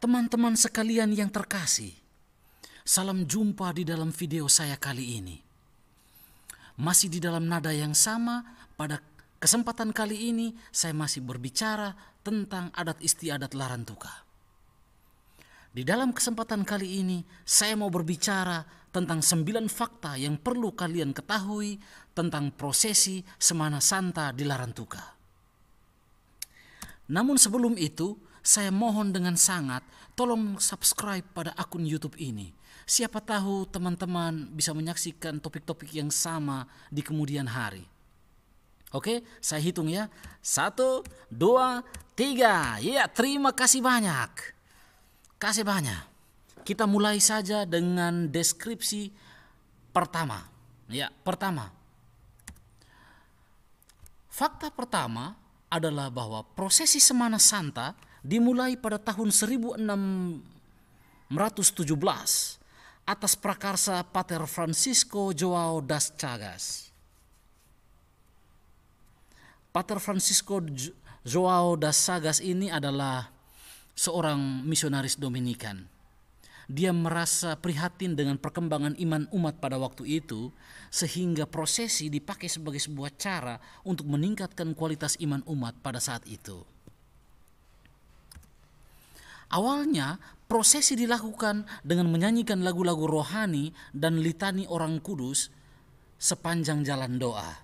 Teman-teman sekalian yang terkasih, salam jumpa di dalam video saya kali ini. Masih di dalam nada yang sama, pada kesempatan kali ini saya masih berbicara tentang adat istiadat Larantuka. Di dalam kesempatan kali ini, saya mau berbicara tentang sembilan fakta yang perlu kalian ketahui tentang prosesi Semana Santa di Larantuka. Namun sebelum itu, saya mohon dengan sangat tolong subscribe pada akun YouTube ini. Siapa tahu teman-teman bisa menyaksikan topik-topik yang sama di kemudian hari. Oke, saya hitung ya. Satu, dua, tiga. Ya, terima kasih banyak. Kasih banyak. Kita mulai saja dengan deskripsi pertama. Ya, pertama. Fakta pertama adalah bahwa prosesi Semana Santa dimulai pada tahun 1617 atas prakarsa Pater Francisco Joao das Chagas. Pater Francisco Joao das Chagas ini adalah seorang misionaris Dominikan. Dia merasa prihatin dengan perkembangan iman umat pada waktu itu sehingga prosesi dipakai sebagai sebuah cara untuk meningkatkan kualitas iman umat pada saat itu. Awalnya prosesi dilakukan dengan menyanyikan lagu-lagu rohani dan litani orang kudus sepanjang jalan doa.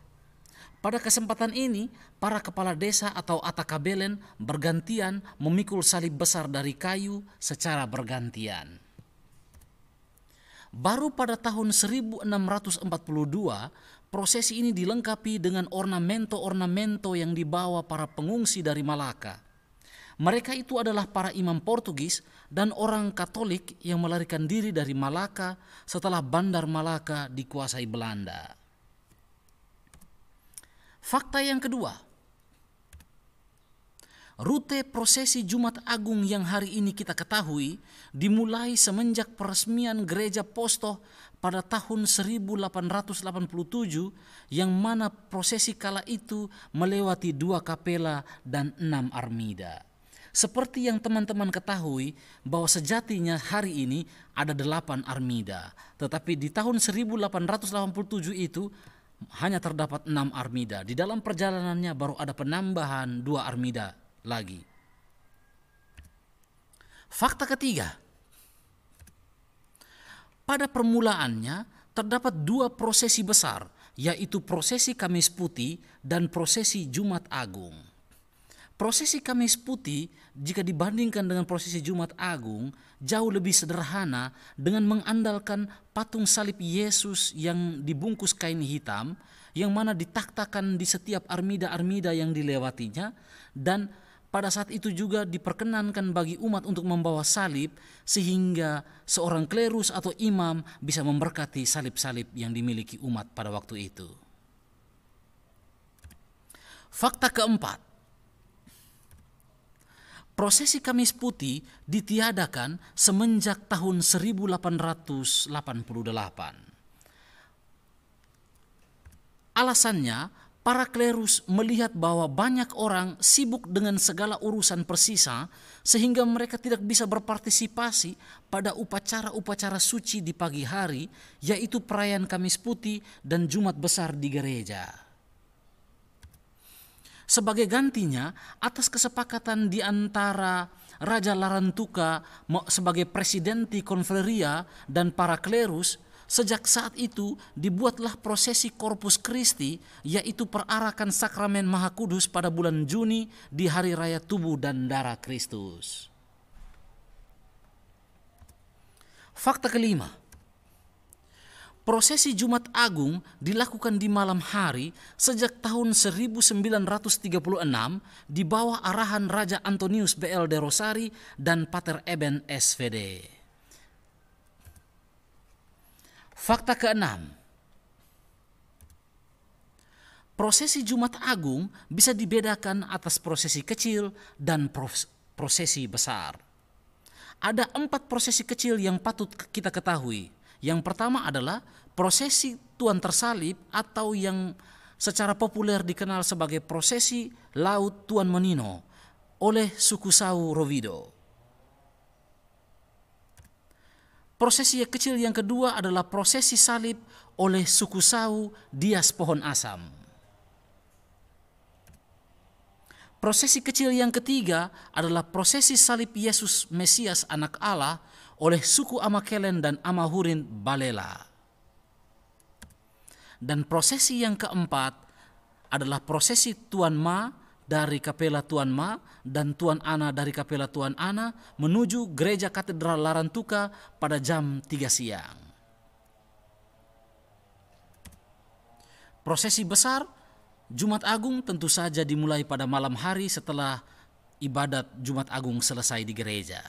Pada kesempatan ini, para kepala desa atau atakabelen bergantian memikul salib besar dari kayu secara bergantian. Baru pada tahun 1642, prosesi ini dilengkapi dengan ornamento-ornamento yang dibawa para pengungsi dari Malaka. Mereka itu adalah para imam Portugis dan orang Katolik yang melarikan diri dari Malaka setelah Bandar Malaka dikuasai Belanda. Fakta yang kedua, rute prosesi Jumat Agung yang hari ini kita ketahui dimulai semenjak peresmian gereja Posto pada tahun 1887 yang mana prosesi kala itu melewati dua kapela dan enam armida. Seperti yang teman-teman ketahui bahwa sejatinya hari ini ada delapan armida. Tetapi di tahun 1887 itu hanya terdapat enam armida. Di dalam perjalanannya baru ada penambahan dua armida lagi. Fakta ketiga, pada permulaannya terdapat dua prosesi besar, yaitu prosesi Kamis Putih dan prosesi Jumat Agung prosesi Kamis Putih jika dibandingkan dengan prosesi Jumat Agung jauh lebih sederhana dengan mengandalkan patung salib Yesus yang dibungkus kain hitam yang mana ditaktakan di setiap armida-armida yang dilewatinya dan pada saat itu juga diperkenankan bagi umat untuk membawa salib sehingga seorang klerus atau imam bisa memberkati salib-salib yang dimiliki umat pada waktu itu. Fakta keempat, prosesi Kamis Putih ditiadakan semenjak tahun 1888. Alasannya, para klerus melihat bahwa banyak orang sibuk dengan segala urusan persisa sehingga mereka tidak bisa berpartisipasi pada upacara-upacara suci di pagi hari yaitu perayaan Kamis Putih dan Jumat Besar di gereja. Sebagai gantinya, atas kesepakatan di antara Raja Larantuka sebagai presidenti konfleria dan para klerus, Sejak saat itu dibuatlah prosesi Corpus Christi yaitu perarakan sakramen Maha Kudus pada bulan Juni di hari raya tubuh dan darah Kristus. Fakta kelima, Prosesi Jumat Agung dilakukan di malam hari sejak tahun 1936 di bawah arahan Raja Antonius BL de Rosari dan Pater Eben SVD. Fakta keenam, prosesi Jumat Agung bisa dibedakan atas prosesi kecil dan prosesi besar. Ada empat prosesi kecil yang patut kita ketahui – yang pertama adalah prosesi Tuhan tersalib atau yang secara populer dikenal sebagai prosesi Laut Tuan Menino oleh suku Sau Rovido. Prosesi yang kecil yang kedua adalah prosesi salib oleh suku Sau Dias Pohon Asam. Prosesi kecil yang ketiga adalah prosesi salib Yesus Mesias anak Allah oleh suku Amakelen dan Amahurin Balela. Dan prosesi yang keempat adalah prosesi Tuan Ma dari Kapela Tuan Ma dan Tuan Ana dari Kapela Tuan Ana menuju Gereja Katedral Larantuka pada jam 3 siang. Prosesi besar Jumat Agung tentu saja dimulai pada malam hari setelah ibadat Jumat Agung selesai di gereja.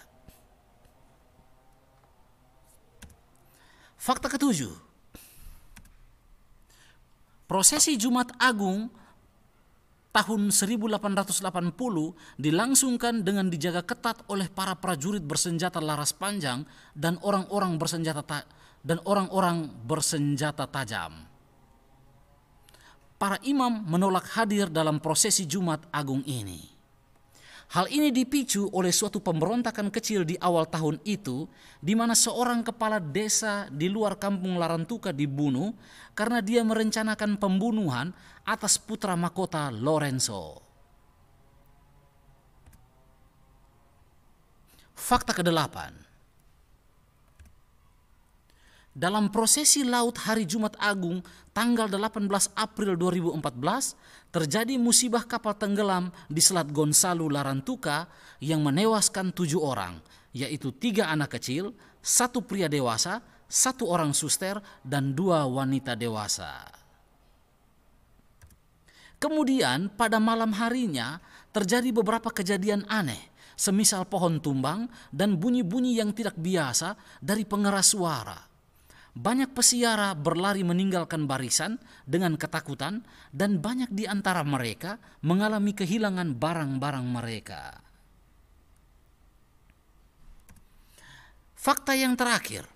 Fakta ketujuh. Prosesi Jumat Agung tahun 1880 dilangsungkan dengan dijaga ketat oleh para prajurit bersenjata laras panjang dan orang-orang bersenjata dan orang-orang bersenjata tajam. Para imam menolak hadir dalam prosesi Jumat Agung ini. Hal ini dipicu oleh suatu pemberontakan kecil di awal tahun itu, di mana seorang kepala desa di luar kampung Larantuka dibunuh karena dia merencanakan pembunuhan atas putra mahkota Lorenzo. Fakta kedelapan, dalam prosesi laut hari Jumat Agung tanggal 18 April 2014 terjadi musibah kapal tenggelam di Selat Gonsalu Larantuka yang menewaskan tujuh orang, yaitu tiga anak kecil, satu pria dewasa, satu orang suster, dan dua wanita dewasa. Kemudian pada malam harinya terjadi beberapa kejadian aneh, semisal pohon tumbang dan bunyi-bunyi yang tidak biasa dari pengeras suara banyak pesiara berlari meninggalkan barisan dengan ketakutan dan banyak di antara mereka mengalami kehilangan barang-barang mereka. Fakta yang terakhir.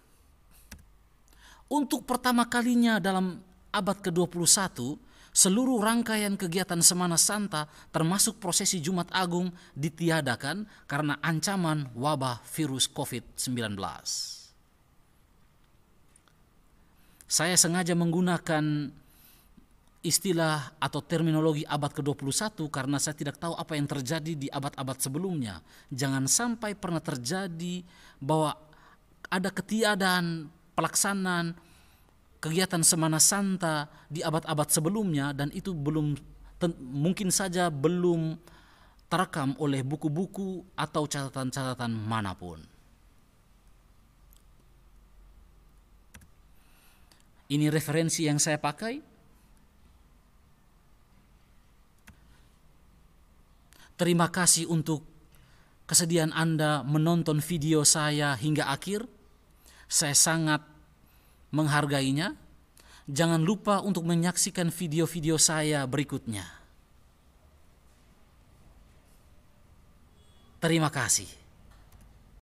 Untuk pertama kalinya dalam abad ke-21, seluruh rangkaian kegiatan Semana Santa termasuk prosesi Jumat Agung ditiadakan karena ancaman wabah virus COVID-19 saya sengaja menggunakan istilah atau terminologi abad ke-21 karena saya tidak tahu apa yang terjadi di abad-abad sebelumnya. Jangan sampai pernah terjadi bahwa ada ketiadaan pelaksanaan kegiatan Semana Santa di abad-abad sebelumnya dan itu belum mungkin saja belum terekam oleh buku-buku atau catatan-catatan manapun. Ini referensi yang saya pakai. Terima kasih untuk kesediaan Anda menonton video saya hingga akhir. Saya sangat menghargainya. Jangan lupa untuk menyaksikan video-video saya berikutnya. Terima kasih.